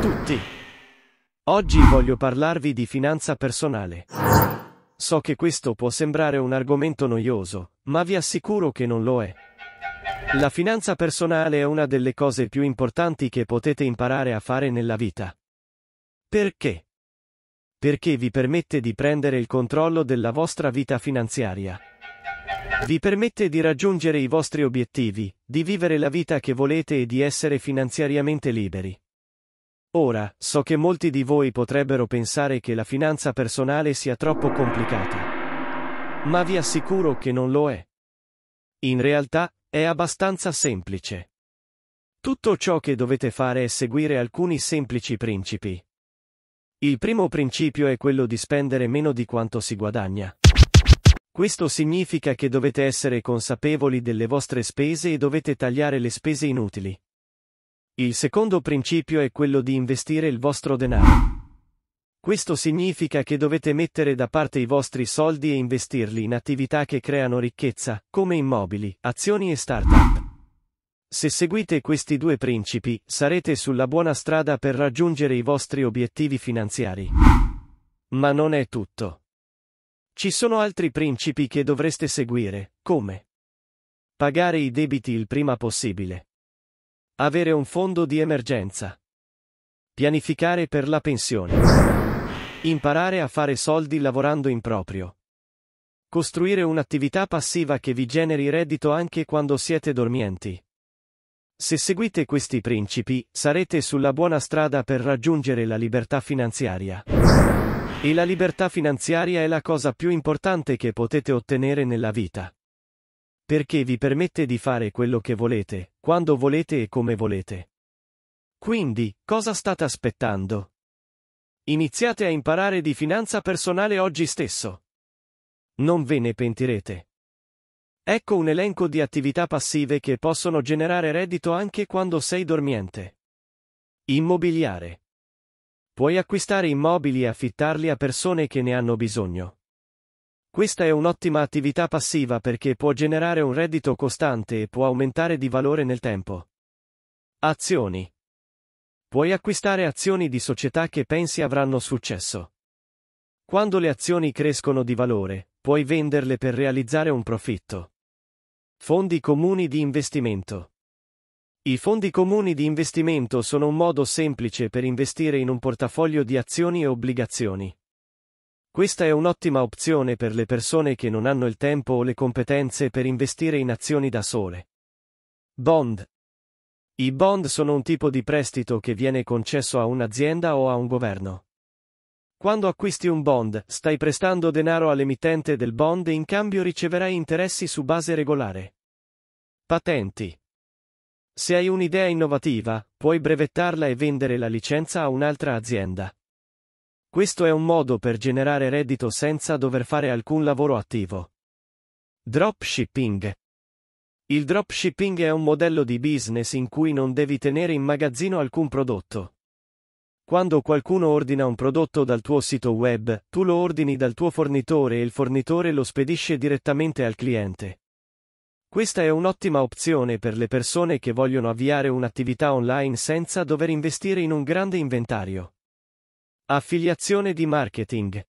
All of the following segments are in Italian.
tutti! Oggi voglio parlarvi di finanza personale. So che questo può sembrare un argomento noioso, ma vi assicuro che non lo è. La finanza personale è una delle cose più importanti che potete imparare a fare nella vita. Perché? Perché vi permette di prendere il controllo della vostra vita finanziaria. Vi permette di raggiungere i vostri obiettivi, di vivere la vita che volete e di essere finanziariamente liberi. Ora, so che molti di voi potrebbero pensare che la finanza personale sia troppo complicata. Ma vi assicuro che non lo è. In realtà, è abbastanza semplice. Tutto ciò che dovete fare è seguire alcuni semplici principi. Il primo principio è quello di spendere meno di quanto si guadagna. Questo significa che dovete essere consapevoli delle vostre spese e dovete tagliare le spese inutili. Il secondo principio è quello di investire il vostro denaro. Questo significa che dovete mettere da parte i vostri soldi e investirli in attività che creano ricchezza, come immobili, azioni e start-up. Se seguite questi due principi, sarete sulla buona strada per raggiungere i vostri obiettivi finanziari. Ma non è tutto. Ci sono altri principi che dovreste seguire, come pagare i debiti il prima possibile. Avere un fondo di emergenza. Pianificare per la pensione. Imparare a fare soldi lavorando in proprio. Costruire un'attività passiva che vi generi reddito anche quando siete dormienti. Se seguite questi principi, sarete sulla buona strada per raggiungere la libertà finanziaria. E la libertà finanziaria è la cosa più importante che potete ottenere nella vita perché vi permette di fare quello che volete, quando volete e come volete. Quindi, cosa state aspettando? Iniziate a imparare di finanza personale oggi stesso. Non ve ne pentirete. Ecco un elenco di attività passive che possono generare reddito anche quando sei dormiente. Immobiliare. Puoi acquistare immobili e affittarli a persone che ne hanno bisogno. Questa è un'ottima attività passiva perché può generare un reddito costante e può aumentare di valore nel tempo. Azioni. Puoi acquistare azioni di società che pensi avranno successo. Quando le azioni crescono di valore, puoi venderle per realizzare un profitto. Fondi comuni di investimento. I fondi comuni di investimento sono un modo semplice per investire in un portafoglio di azioni e obbligazioni. Questa è un'ottima opzione per le persone che non hanno il tempo o le competenze per investire in azioni da sole. Bond. I bond sono un tipo di prestito che viene concesso a un'azienda o a un governo. Quando acquisti un bond, stai prestando denaro all'emittente del bond e in cambio riceverai interessi su base regolare. Patenti. Se hai un'idea innovativa, puoi brevettarla e vendere la licenza a un'altra azienda. Questo è un modo per generare reddito senza dover fare alcun lavoro attivo. Dropshipping. Il dropshipping è un modello di business in cui non devi tenere in magazzino alcun prodotto. Quando qualcuno ordina un prodotto dal tuo sito web, tu lo ordini dal tuo fornitore e il fornitore lo spedisce direttamente al cliente. Questa è un'ottima opzione per le persone che vogliono avviare un'attività online senza dover investire in un grande inventario. Affiliazione di marketing.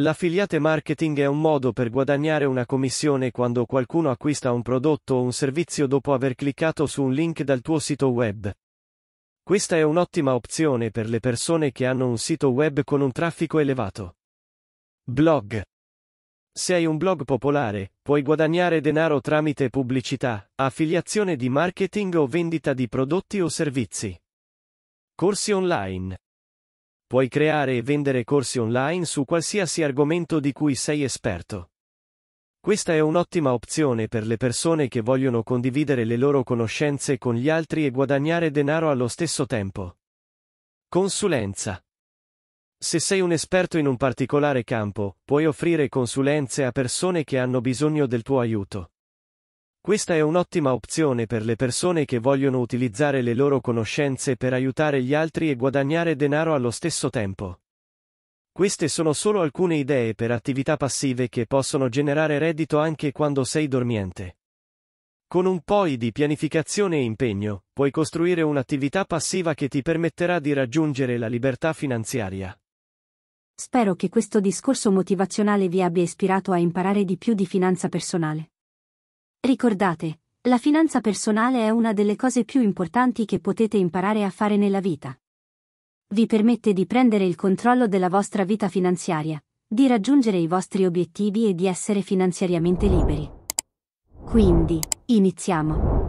L'affiliate marketing è un modo per guadagnare una commissione quando qualcuno acquista un prodotto o un servizio dopo aver cliccato su un link dal tuo sito web. Questa è un'ottima opzione per le persone che hanno un sito web con un traffico elevato. Blog. Se hai un blog popolare, puoi guadagnare denaro tramite pubblicità, affiliazione di marketing o vendita di prodotti o servizi. Corsi online. Puoi creare e vendere corsi online su qualsiasi argomento di cui sei esperto. Questa è un'ottima opzione per le persone che vogliono condividere le loro conoscenze con gli altri e guadagnare denaro allo stesso tempo. Consulenza. Se sei un esperto in un particolare campo, puoi offrire consulenze a persone che hanno bisogno del tuo aiuto. Questa è un'ottima opzione per le persone che vogliono utilizzare le loro conoscenze per aiutare gli altri e guadagnare denaro allo stesso tempo. Queste sono solo alcune idee per attività passive che possono generare reddito anche quando sei dormiente. Con un po' di pianificazione e impegno, puoi costruire un'attività passiva che ti permetterà di raggiungere la libertà finanziaria. Spero che questo discorso motivazionale vi abbia ispirato a imparare di più di finanza personale. Ricordate, la finanza personale è una delle cose più importanti che potete imparare a fare nella vita. Vi permette di prendere il controllo della vostra vita finanziaria, di raggiungere i vostri obiettivi e di essere finanziariamente liberi. Quindi, iniziamo.